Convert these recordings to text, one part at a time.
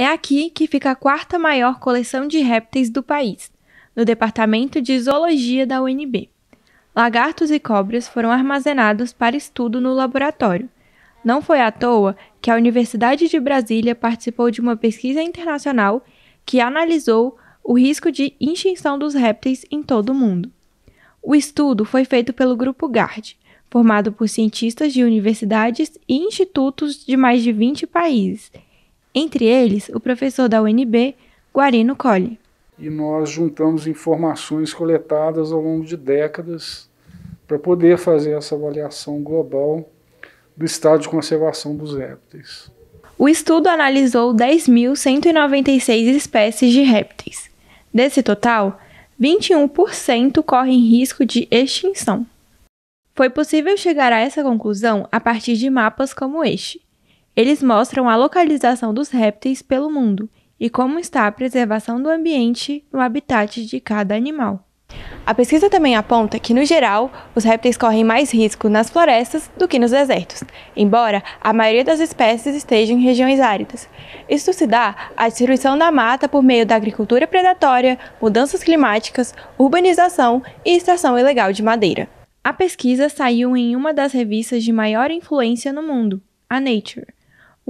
É aqui que fica a quarta maior coleção de répteis do país, no Departamento de Zoologia da UNB. Lagartos e cobras foram armazenados para estudo no laboratório. Não foi à toa que a Universidade de Brasília participou de uma pesquisa internacional que analisou o risco de extinção dos répteis em todo o mundo. O estudo foi feito pelo grupo GARD, formado por cientistas de universidades e institutos de mais de 20 países entre eles, o professor da UNB, Guarino Colli. E nós juntamos informações coletadas ao longo de décadas para poder fazer essa avaliação global do estado de conservação dos répteis. O estudo analisou 10.196 espécies de répteis. Desse total, 21% correm risco de extinção. Foi possível chegar a essa conclusão a partir de mapas como este, eles mostram a localização dos répteis pelo mundo e como está a preservação do ambiente no habitat de cada animal. A pesquisa também aponta que, no geral, os répteis correm mais risco nas florestas do que nos desertos, embora a maioria das espécies esteja em regiões áridas. Isso se dá à destruição da mata por meio da agricultura predatória, mudanças climáticas, urbanização e extração ilegal de madeira. A pesquisa saiu em uma das revistas de maior influência no mundo, a Nature,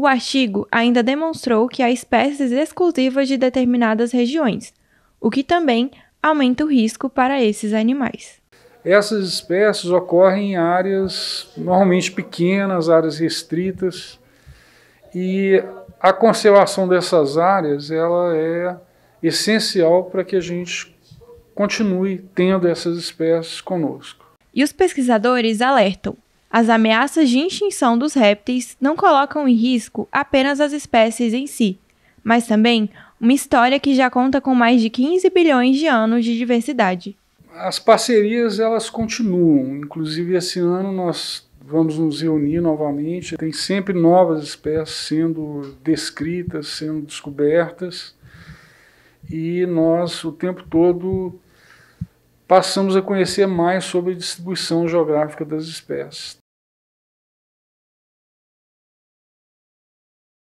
o artigo ainda demonstrou que há espécies exclusivas de determinadas regiões, o que também aumenta o risco para esses animais. Essas espécies ocorrem em áreas normalmente pequenas, áreas restritas, e a conservação dessas áreas ela é essencial para que a gente continue tendo essas espécies conosco. E os pesquisadores alertam as ameaças de extinção dos répteis não colocam em risco apenas as espécies em si, mas também uma história que já conta com mais de 15 bilhões de anos de diversidade. As parcerias elas continuam, inclusive esse ano nós vamos nos reunir novamente. Tem sempre novas espécies sendo descritas, sendo descobertas, e nós o tempo todo passamos a conhecer mais sobre a distribuição geográfica das espécies.